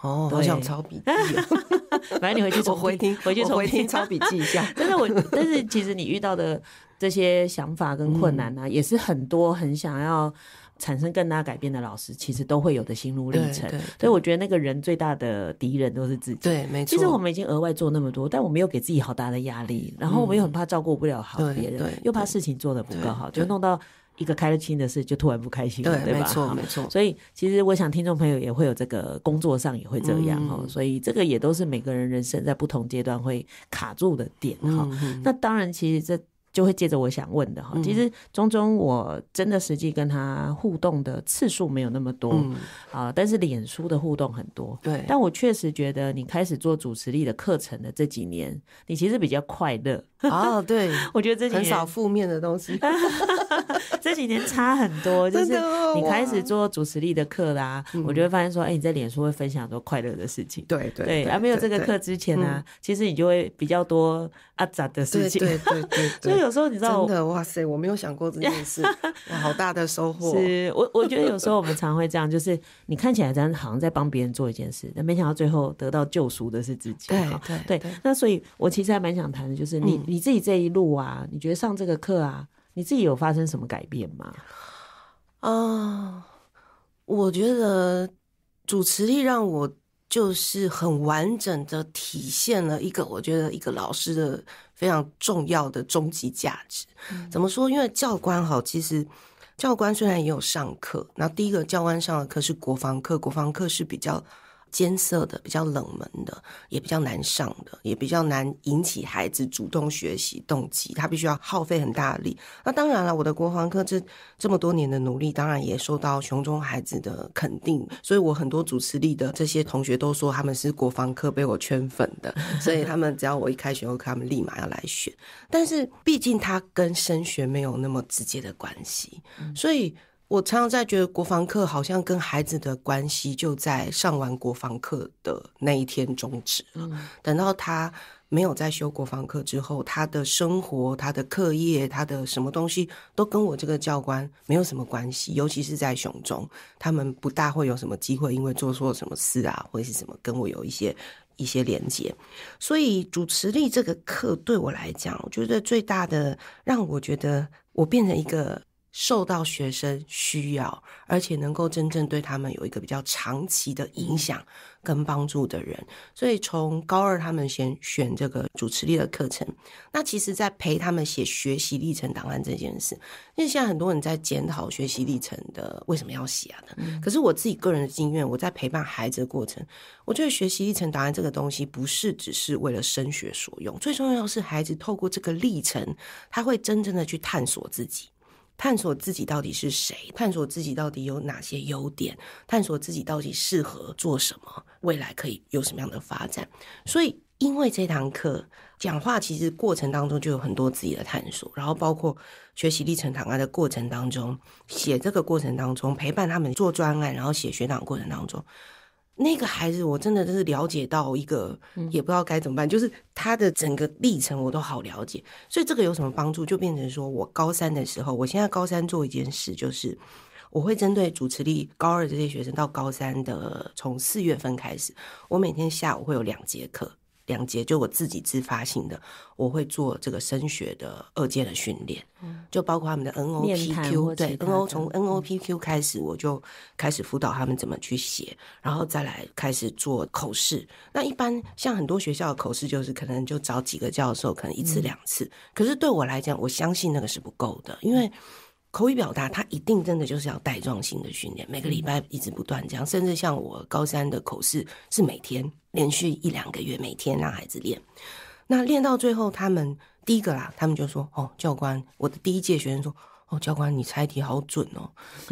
哦，我想抄笔记。反正你回去重听，回去重听抄笔记一下。但 是，我但是其实你遇到的。这些想法跟困难呢，也是很多很想要产生更大改变的老师，其实都会有的心路历程。所以我觉得那个人最大的敌人都是自己。对，没错。其实我们已经额外做那么多，但我们有给自己好大的压力，然后我们又很怕照顾不了好别人，又怕事情做的不够好，就弄到一个开心的事就突然不开心，了，对吧？没错，没错。所以其实我想听众朋友也会有这个工作上也会这样哈，所以这个也都是每个人人生在不同阶段会卡住的点哈。那当然，其实这。就会接着我想问的哈，其实中中我真的实际跟他互动的次数没有那么多，啊，但是脸书的互动很多。对，但我确实觉得你开始做主持力的课程的这几年，你其实比较快乐啊。对，我觉得这几年很少负面的东西。这几年差很多，就是你开始做主持力的课啦，我就会发现说，哎，你在脸书会分享很多快乐的事情。对对对，而没有这个课之前呢，其实你就会比较多阿杂的事情。对对对。有时候你知道，真的哇塞，我没有想过这件事，哇，好大的收获！是我我觉得有时候我们常会这样，就是你看起来咱好像在帮别人做一件事，但没想到最后得到救赎的是自己。对对对，那所以，我其实还蛮想谈的，就是你你自己这一路啊，你觉得上这个课啊，你自己有发生什么改变吗？啊，我觉得主持力让我。就是很完整的体现了一个，我觉得一个老师的非常重要的终极价值。怎么说？因为教官好，其实教官虽然也有上课，那第一个教官上的课是国防课，国防课是比较。艰涩的、比较冷门的，也比较难上的，也比较难引起孩子主动学习动机，他必须要耗费很大的力。那当然了，我的国防课这这么多年的努力，当然也受到熊中孩子的肯定。所以我很多主持力的这些同学都说，他们是国防课被我圈粉的，所以他们只要我一开学，他们立马要来选。但是，毕竟它跟升学没有那么直接的关系，所以。我常常在觉得国防课好像跟孩子的关系就在上完国防课的那一天终止了。等到他没有再修国防课之后，他的生活、他的课业、他的什么东西都跟我这个教官没有什么关系。尤其是在熊中，他们不大会有什么机会，因为做错什么事啊，或者是什么跟我有一些一些连接。所以主持力这个课对我来讲，我觉得最大的让我觉得我变成一个。受到学生需要，而且能够真正对他们有一个比较长期的影响跟帮助的人，所以从高二他们先选这个主持力的课程。那其实，在陪他们写学习历程档案这件事，因为现在很多人在检讨学习历程的为什么要写呢？可是我自己个人的经验，我在陪伴孩子的过程，我觉得学习历程档案这个东西不是只是为了升学所用，最重要是孩子透过这个历程，他会真正的去探索自己。探索自己到底是谁，探索自己到底有哪些优点，探索自己到底适合做什么，未来可以有什么样的发展。所以，因为这堂课讲话，其实过程当中就有很多自己的探索，然后包括学习历程档案的过程当中，写这个过程当中，陪伴他们做专案，然后写学档过程当中。那个孩子，我真的就是了解到一个，也不知道该怎么办，就是他的整个历程我都好了解，所以这个有什么帮助，就变成说，我高三的时候，我现在高三做一件事，就是我会针对主持力高二这些学生到高三的，从四月份开始，我每天下午会有两节课。两节就我自己自发性的，我会做这个升学的二阶的训练，就包括他们的 N O P Q，对，N O 从 N O P Q 开始，我就开始辅导他们怎么去写，然后再来开始做口试。那一般像很多学校的口试就是可能就找几个教授，可能一次两次。可是对我来讲，我相信那个是不够的，因为。口语表达，它一定真的就是要带状性的训练，每个礼拜一直不断这样，甚至像我高三的口试是每天连续一两个月，每天让孩子练。那练到最后，他们第一个啦，他们就说：“哦，教官，我的第一届学生说，哦，教官你猜题好准哦，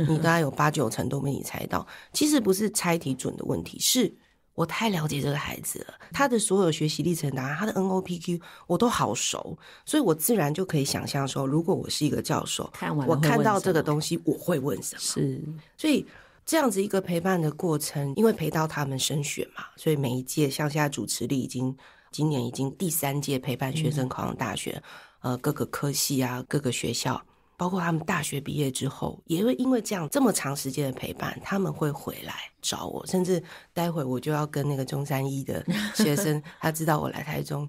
你大概有八九成都被你猜到。其实不是猜题准的问题，是。”我太了解这个孩子了，他的所有学习历程啊，他的 NOPQ 我都好熟，所以我自然就可以想象说，如果我是一个教授，我看到这个东西，我会问什么？是，所以这样子一个陪伴的过程，因为陪到他们升学嘛，所以每一届现在主持力已经，今年已经第三届陪伴学生考上大学，呃，各个科系啊，各个学校。包括他们大学毕业之后，也会因为这样这么长时间的陪伴，他们会回来找我，甚至待会我就要跟那个中山一的学生，他知道我来台中，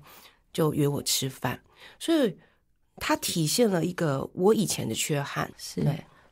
就约我吃饭，所以他体现了一个我以前的缺憾，是。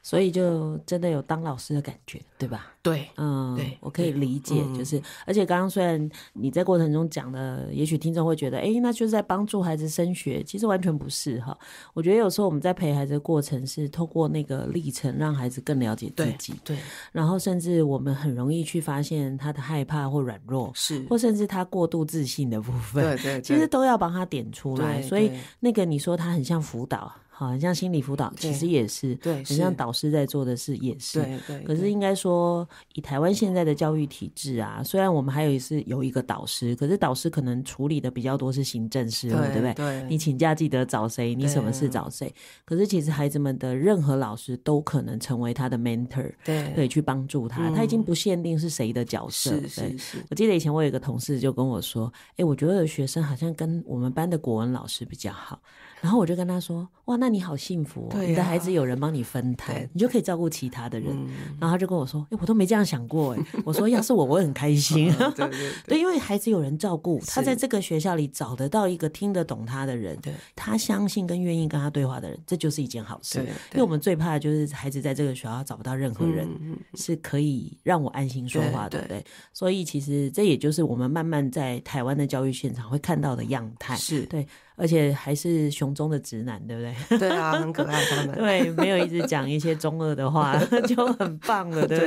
所以就真的有当老师的感觉，对吧？对，嗯，对我可以理解，就是而且刚刚虽然你在过程中讲的，也许听众会觉得，哎，那就是在帮助孩子升学，其实完全不是哈。我觉得有时候我们在陪孩子的过程是透过那个历程，让孩子更了解自己，对。然后甚至我们很容易去发现他的害怕或软弱，是，或甚至他过度自信的部分，对对，其实都要帮他点出来。所以那个你说他很像辅导。好，像心理辅导其实也是，很像导师在做的事也是，可是应该说以台湾现在的教育体制啊，虽然我们还有一次有一个导师，可是导师可能处理的比较多是行政事务，对不对？对，你请假记得找谁，你什么事找谁。可是其实孩子们的任何老师都可能成为他的 mentor，对，可以去帮助他。他已经不限定是谁的角色。是是是。我记得以前我有一个同事就跟我说，哎，我觉得学生好像跟我们班的国文老师比较好。然后我就跟他说：“哇，那你好幸福，你的孩子有人帮你分摊，你就可以照顾其他的人。”然后他就跟我说：“哎，我都没这样想过哎。”我说：“要是我，我很开心。”对，因为孩子有人照顾，他在这个学校里找得到一个听得懂他的人，他相信跟愿意跟他对话的人，这就是一件好事。因为我们最怕就是孩子在这个学校找不到任何人是可以让我安心说话，对不对？所以其实这也就是我们慢慢在台湾的教育现场会看到的样态，是对。而且还是熊中的直男，对不对？对啊，很可爱，他们 对没有一直讲一些中二的话，就很棒了，对不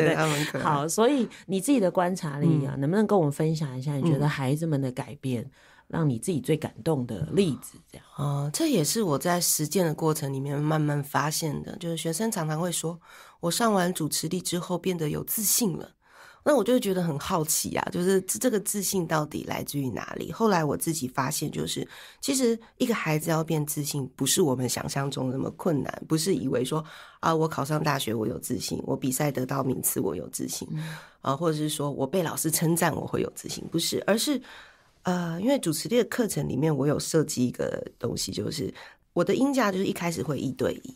对？好，所以你自己的观察力啊，能不能跟我们分享一下？你觉得孩子们的改变让你自己最感动的例子？这样啊，这也是我在实践的过程里面慢慢发现的，就是学生常常会说我上完主持力之后变得有自信了。那我就觉得很好奇啊，就是这个自信到底来自于哪里？后来我自己发现，就是其实一个孩子要变自信，不是我们想象中那么困难，不是以为说啊，我考上大学我有自信，我比赛得到名次我有自信，啊，或者是说我被老师称赞我会有自信，不是，而是呃，因为主持这个课程里面，我有设计一个东西，就是我的音价就是一开始会一对一，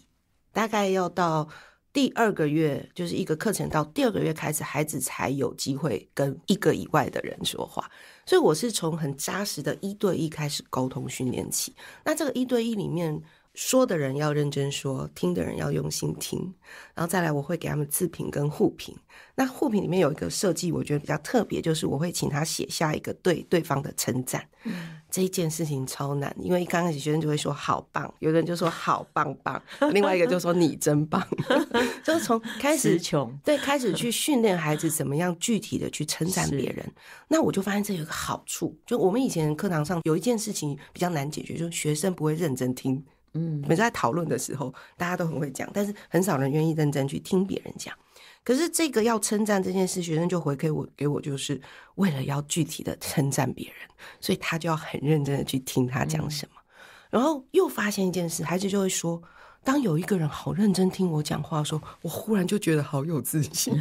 大概要到。第二个月就是一个课程，到第二个月开始，孩子才有机会跟一个以外的人说话。所以我是从很扎实的一对一开始沟通训练起。那这个一对一里面，说的人要认真说，听的人要用心听。然后再来，我会给他们自评跟互评。那互评里面有一个设计，我觉得比较特别，就是我会请他写下一个对对方的称赞。嗯。这件事情超难，因为刚开始学生就会说好棒，有的人就说好棒棒，另外一个就说你真棒，就是从开始穷对开始去训练孩子怎么样具体的去称赞别人。那我就发现这有一个好处，就我们以前课堂上有一件事情比较难解决，就是学生不会认真听。嗯，每次在讨论的时候大家都很会讲，但是很少人愿意认真去听别人讲。可是这个要称赞这件事，学生就回给我，给我就是为了要具体的称赞别人，所以他就要很认真的去听他讲什么。然后又发现一件事，孩子就会说：当有一个人好认真听我讲话，的时候，我忽然就觉得好有自信。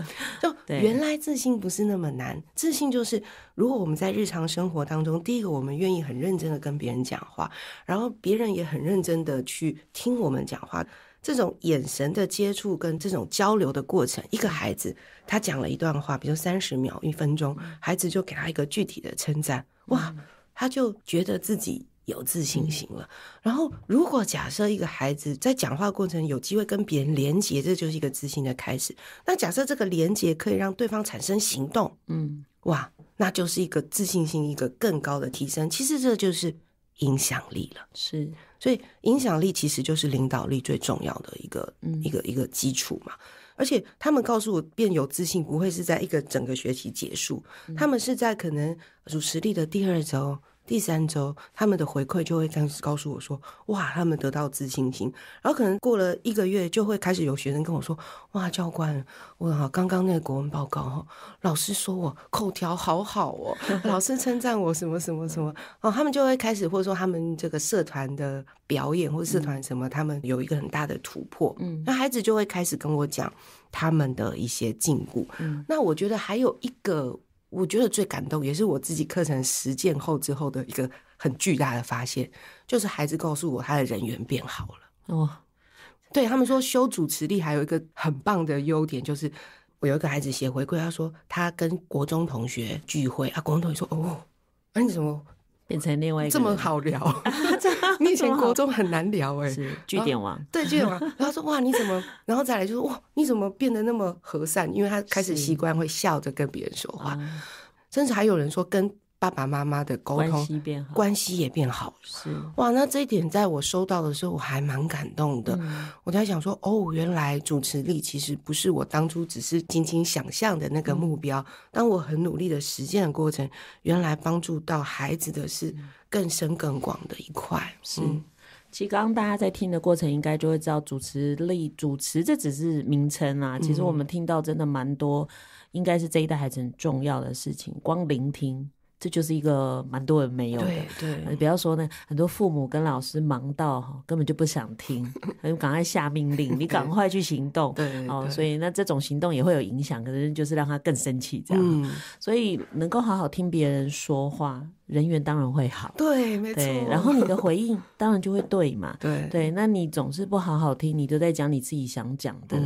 就原来自信不是那么难，自信就是如果我们在日常生活当中，第一个我们愿意很认真的跟别人讲话，然后别人也很认真的去听我们讲话。这种眼神的接触跟这种交流的过程，一个孩子他讲了一段话，比如三十秒、一分钟，孩子就给他一个具体的称赞，哇，他就觉得自己有自信心了。然后，如果假设一个孩子在讲话过程有机会跟别人连接，这就是一个自信的开始。那假设这个连接可以让对方产生行动，嗯，哇，那就是一个自信心一个更高的提升。其实这就是影响力了，是。所以，影响力其实就是领导力最重要的一个一个一个基础嘛。而且，他们告诉我，变有自信不会是在一个整个学期结束，他们是在可能主持力的第二周。第三周，他们的回馈就会开子告诉我说：“哇，他们得到自信心。”然后可能过了一个月，就会开始有学生跟我说：“哇，教官，我好刚刚那个国文报告，老师说我口条好好哦，老师称赞我什么什么什么。”哦，他们就会开始，或者说他们这个社团的表演或社团什么，他们有一个很大的突破。嗯，那孩子就会开始跟我讲他们的一些进步。嗯，那我觉得还有一个。我觉得最感动，也是我自己课程实践后之后的一个很巨大的发现，就是孩子告诉我他的人缘变好了。哦，对他们说修主持力还有一个很棒的优点，就是我有一个孩子写回馈，他说他跟国中同学聚会，啊，国中同学说哦，啊，你怎么？变成另外一个这么好聊，你以前国中很难聊哎，据点王对据点王，然后说哇你怎么，然后再来就说哇你怎么变得那么和善，因为他开始习惯会笑着跟别人说话，甚至还有人说跟。爸爸妈妈的沟通关系也变好，是哇，那这一点在我收到的时候，我还蛮感动的。我在想说，哦，原来主持力其实不是我当初只是仅仅想象的那个目标。当我很努力的实践的过程，原来帮助到孩子的是更深更广的一块。是，其实刚刚大家在听的过程，应该就会知道，主持力、主持这只是名称啊。其实我们听到真的蛮多，应该是这一代孩子很重要的事情，光聆听。这就是一个蛮多人没有的，对，不要说呢，很多父母跟老师忙到，根本就不想听，就赶快下命令，你赶快去行动，对，哦，所以那这种行动也会有影响，可能就是让他更生气这样，嗯，所以能够好好听别人说话。人缘当然会好，对，没错。然后你的回应 当然就会对嘛，对对。那你总是不好好听，你都在讲你自己想讲的，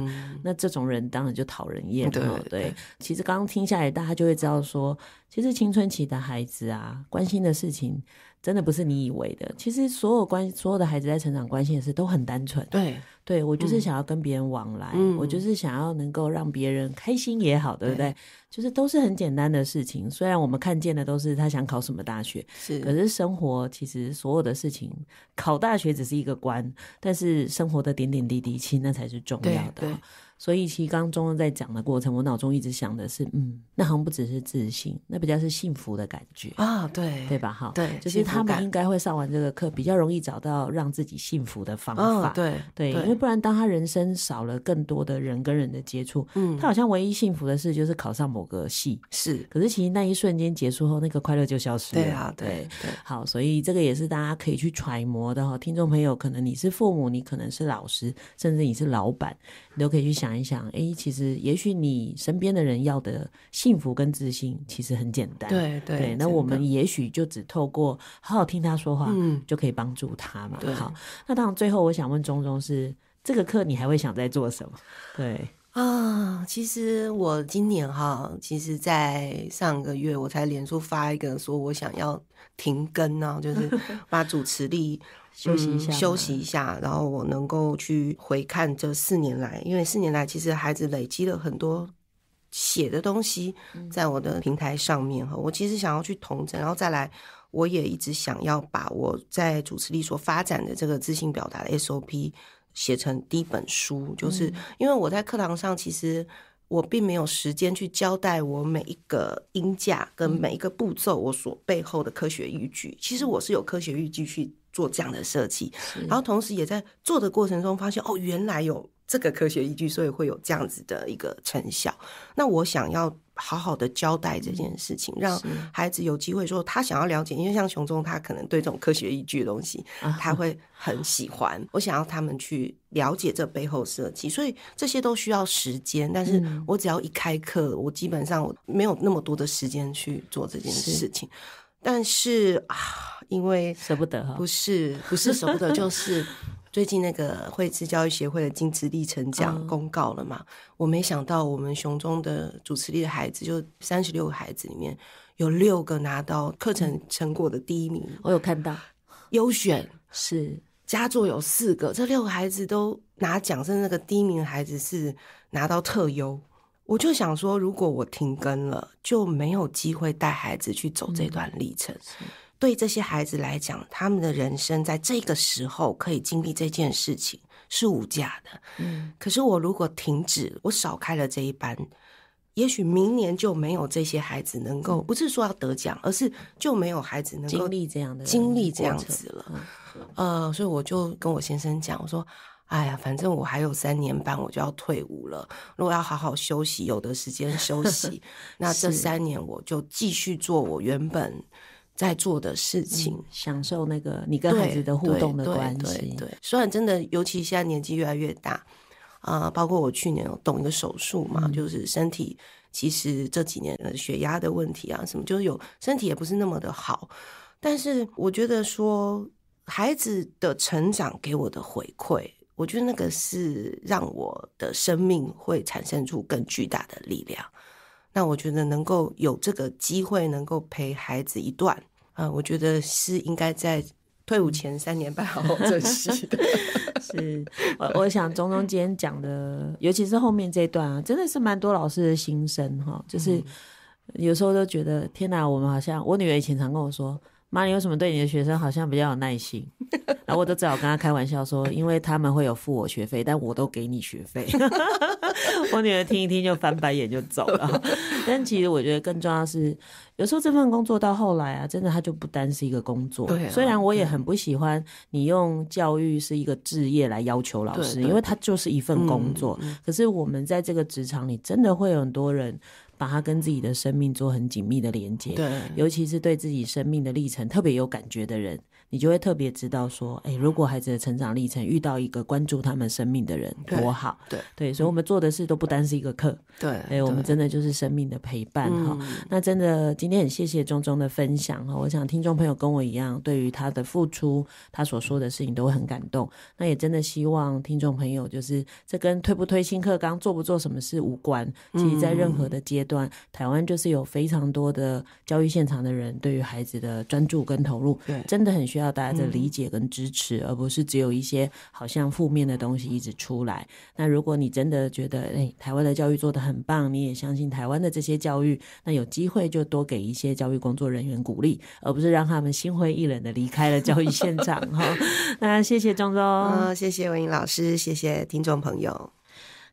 那这种人当然就讨人厌。对对，其实刚刚听下来，大家就会知道说，其实青春期的孩子啊，关心的事情。真的不是你以为的，其实所有关所有的孩子在成长关系也是都很单纯。对，对我就是想要跟别人往来，我就是想要能够让别人开心也好，对不对？就是都是很简单的事情。虽然我们看见的都是他想考什么大学，是，可是生活其实所有的事情，考大学只是一个关，但是生活的点点滴滴，其实那才是重要的。所以其实刚刚钟在讲的过程，我脑中一直想的是，嗯，那好像不只是自信，那比较是幸福的感觉啊，对，对吧？哈，对，就是他们应该会上完这个课，比较容易找到让自己幸福的方法，对，对，因为不然当他人生少了更多的人跟人的接触，嗯，他好像唯一幸福的事就是考上某个系，是，可是其实那一瞬间结束后，那个快乐就消失了，对啊，对，好，所以这个也是大家可以去揣摩的哈，听众朋友，可能你是父母，你可能是老师，甚至你是老板，你都可以去想。想一想，哎，其实也许你身边的人要的幸福跟自信，其实很简单。对对，那我们也许就只透过好好听他说话，嗯，就可以帮助他嘛。好，那当然，最后我想问钟中是这个课，你还会想再做什么？对啊，其实我今年哈，其实在上个月我才连出发一个，说我想要停更呢，就是 把主持力。休息一下，休息一下，然后我能够去回看这四年来，因为四年来其实孩子累积了很多写的东西，在我的平台上面哈，我其实想要去统整，然后再来，我也一直想要把我在主持力所发展的这个自信表达的 SOP 写成第一本书，就是因为我在课堂上其实我并没有时间去交代我每一个音价跟每一个步骤我所背后的科学依据，其实我是有科学依据去。做这样的设计，然后同时也在做的过程中发现，哦，原来有这个科学依据，所以会有这样子的一个成效。那我想要好好的交代这件事情，让孩子有机会说他想要了解，因为像熊中他可能对这种科学依据的东西，他会很喜欢。我想要他们去了解这背后设计，所以这些都需要时间。但是我只要一开课，我基本上我没有那么多的时间去做这件事情。但是啊。因为舍不得，不是不是舍不得，就是最近那个惠智教育协会的金池历程奖公告了嘛？我没想到，我们熊中的主持力的孩子，就三十六个孩子里面，有六个拿到课程成果的第一名。我有看到，优选是佳作有四个，这六个孩子都拿奖，甚至那个第一名的孩子是拿到特优。我就想说，如果我停更了，就没有机会带孩子去走这段历程。对这些孩子来讲，他们的人生在这个时候可以经历这件事情是无价的。嗯，可是我如果停止，我少开了这一班，也许明年就没有这些孩子能够，不是说要得奖，而是就没有孩子能够经历这样的经历这样子了。呃，所以我就跟我先生讲，我说：“哎呀，反正我还有三年半，我就要退伍了。如果要好好休息，有的时间休息，那这三年我就继续做我原本。”在做的事情，享受那个你跟孩子的互动的关系。对，虽然真的，尤其现在年纪越来越大，啊，包括我去年有动一个手术嘛，就是身体其实这几年的血压的问题啊，什么就是有身体也不是那么的好。但是我觉得说孩子的成长给我的回馈，我觉得那个是让我的生命会产生出更巨大的力量。那我觉得能够有这个机会，能够陪孩子一段。啊，我觉得是应该在退伍前三年办好，这 是是。我我想中中今天讲的，尤其是后面这段啊，真的是蛮多老师的心声哈。就是有时候都觉得，天哪，我们好像我女儿以前常跟我说，妈，你为什么对你的学生好像比较有耐心？然后我都只好跟他开玩笑说，因为他们会有付我学费，但我都给你学费。我女儿听一听就翻白眼就走了。但其实我觉得更重要是。有时候这份工作到后来啊，真的它就不单是一个工作。对。虽然我也很不喜欢你用教育是一个职业来要求老师，因为它就是一份工作。嗯。可是我们在这个职场里，真的会有很多人把它跟自己的生命做很紧密的连接。对。尤其是对自己生命的历程特别有感觉的人。你就会特别知道说，哎，如果孩子的成长历程遇到一个关注他们生命的人，多好！对对，所以我们做的事都不单是一个课，对，哎、我们真的就是生命的陪伴哈。那真的今天很谢谢钟钟的分享哈。我想听众朋友跟我一样，对于他的付出，他所说的事情都会很感动。那也真的希望听众朋友就是，这跟推不推新课，刚做不做什么事无关。其实，在任何的阶段，台湾就是有非常多的教育现场的人，对于孩子的专注跟投入，对，真的很需。要大家的理解跟支持，而不是只有一些好像负面的东西一直出来。那如果你真的觉得，哎，台湾的教育做得很棒，你也相信台湾的这些教育，那有机会就多给一些教育工作人员鼓励，而不是让他们心灰意冷的离开了教育现场。哈，那谢谢庄庄，谢谢文英老师，谢谢听众朋友。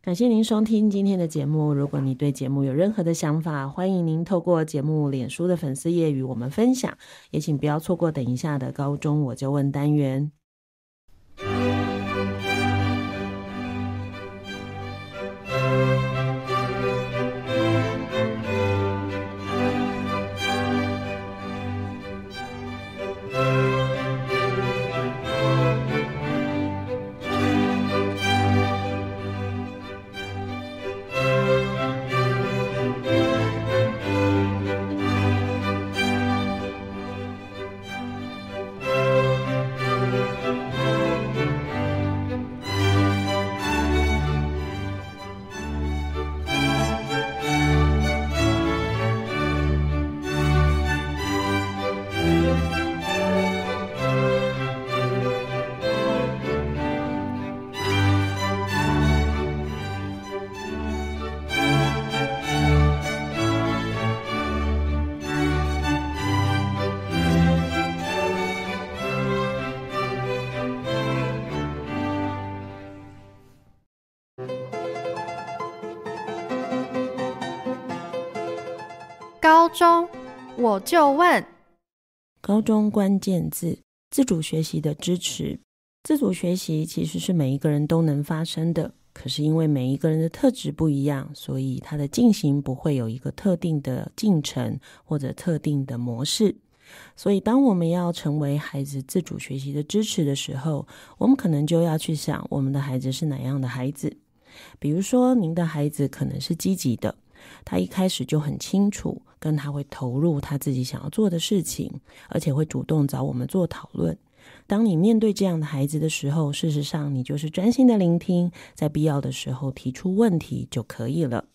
感谢您收听今天的节目。如果你对节目有任何的想法，欢迎您透过节目脸书的粉丝页与我们分享。也请不要错过等一下的高中我就问单元。中，我就问：高中关键字自主学习的支持。自主学习其实是每一个人都能发生的，可是因为每一个人的特质不一样，所以它的进行不会有一个特定的进程或者特定的模式。所以，当我们要成为孩子自主学习的支持的时候，我们可能就要去想我们的孩子是哪样的孩子。比如说，您的孩子可能是积极的。他一开始就很清楚，跟他会投入他自己想要做的事情，而且会主动找我们做讨论。当你面对这样的孩子的时候，事实上你就是专心的聆听，在必要的时候提出问题就可以了。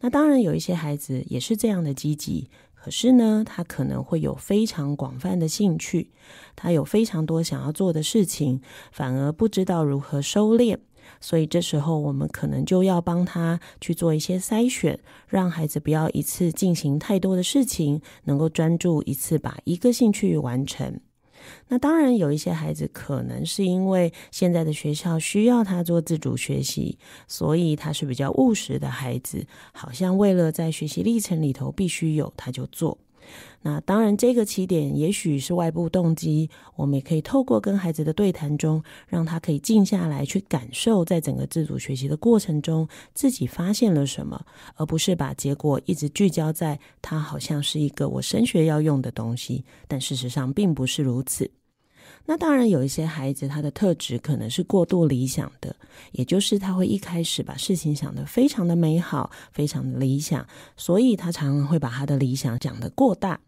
那当然有一些孩子也是这样的积极，可是呢，他可能会有非常广泛的兴趣，他有非常多想要做的事情，反而不知道如何收敛。所以这时候，我们可能就要帮他去做一些筛选，让孩子不要一次进行太多的事情，能够专注一次把一个兴趣完成。那当然，有一些孩子可能是因为现在的学校需要他做自主学习，所以他是比较务实的孩子，好像为了在学习历程里头必须有，他就做。那当然，这个起点也许是外部动机，我们也可以透过跟孩子的对谈中，让他可以静下来去感受，在整个自主学习的过程中，自己发现了什么，而不是把结果一直聚焦在它好像是一个我升学要用的东西，但事实上并不是如此。那当然，有一些孩子他的特质可能是过度理想的，也就是他会一开始把事情想得非常的美好，非常的理想，所以他常常会把他的理想想得过大。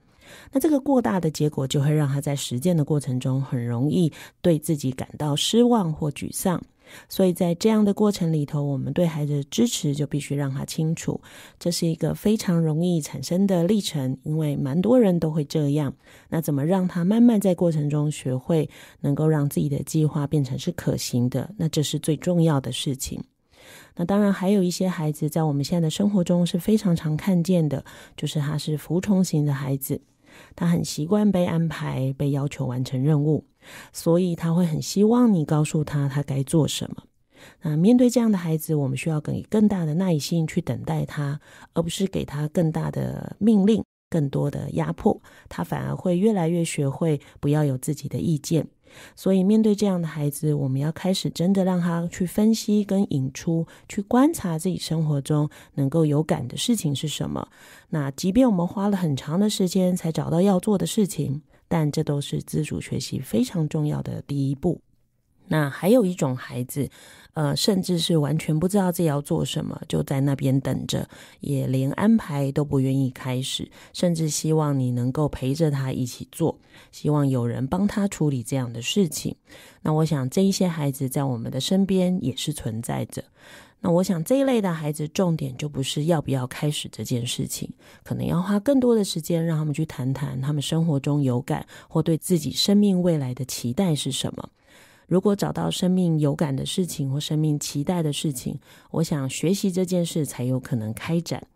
那这个过大的结果，就会让他在实践的过程中，很容易对自己感到失望或沮丧。所以在这样的过程里头，我们对孩子的支持就必须让他清楚，这是一个非常容易产生的历程，因为蛮多人都会这样。那怎么让他慢慢在过程中学会能够让自己的计划变成是可行的？那这是最重要的事情。那当然，还有一些孩子在我们现在的生活中是非常常看见的，就是他是服从型的孩子，他很习惯被安排、被要求完成任务。所以他会很希望你告诉他他该做什么。那面对这样的孩子，我们需要给更大的耐心去等待他，而不是给他更大的命令、更多的压迫，他反而会越来越学会不要有自己的意见。所以面对这样的孩子，我们要开始真的让他去分析跟引出去观察自己生活中能够有感的事情是什么。那即便我们花了很长的时间才找到要做的事情。但这都是自主学习非常重要的第一步。那还有一种孩子，呃，甚至是完全不知道自己要做什么，就在那边等着，也连安排都不愿意开始，甚至希望你能够陪着他一起做，希望有人帮他处理这样的事情。那我想，这一些孩子在我们的身边也是存在着。那我想这一类的孩子，重点就不是要不要开始这件事情，可能要花更多的时间让他们去谈谈他们生活中有感或对自己生命未来的期待是什么。如果找到生命有感的事情或生命期待的事情，我想学习这件事才有可能开展。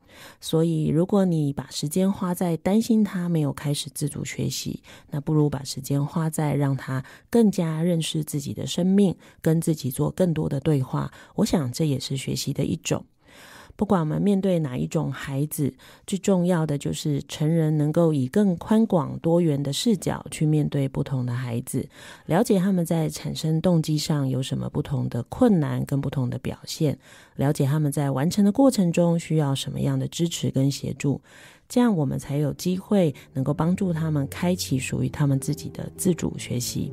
所以，如果你把时间花在担心他没有开始自主学习，那不如把时间花在让他更加认识自己的生命，跟自己做更多的对话。我想，这也是学习的一种。不管我们面对哪一种孩子，最重要的就是成人能够以更宽广多元的视角去面对不同的孩子，了解他们在产生动机上有什么不同的困难跟不同的表现，了解他们在完成的过程中需要什么样的支持跟协助，这样我们才有机会能够帮助他们开启属于他们自己的自主学习。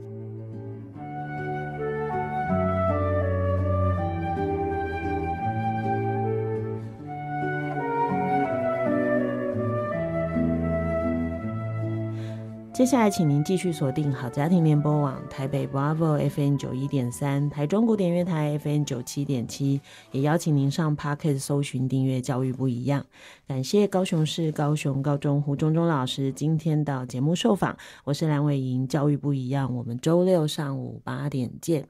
接下来，请您继续锁定好家庭联播网台北 Bravo F N 九一点三，台中古典乐台 F N 九七点七，也邀请您上 Pocket 搜寻订阅教育不一样。感谢高雄市高雄高中胡忠忠老师今天的节目受访，我是梁伟莹，教育不一样，我们周六上午八点见。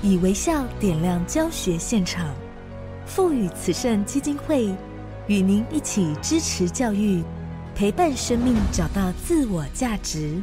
以微笑点亮教学现场，赋予慈善基金会与您一起支持教育。陪伴生命，找到自我价值。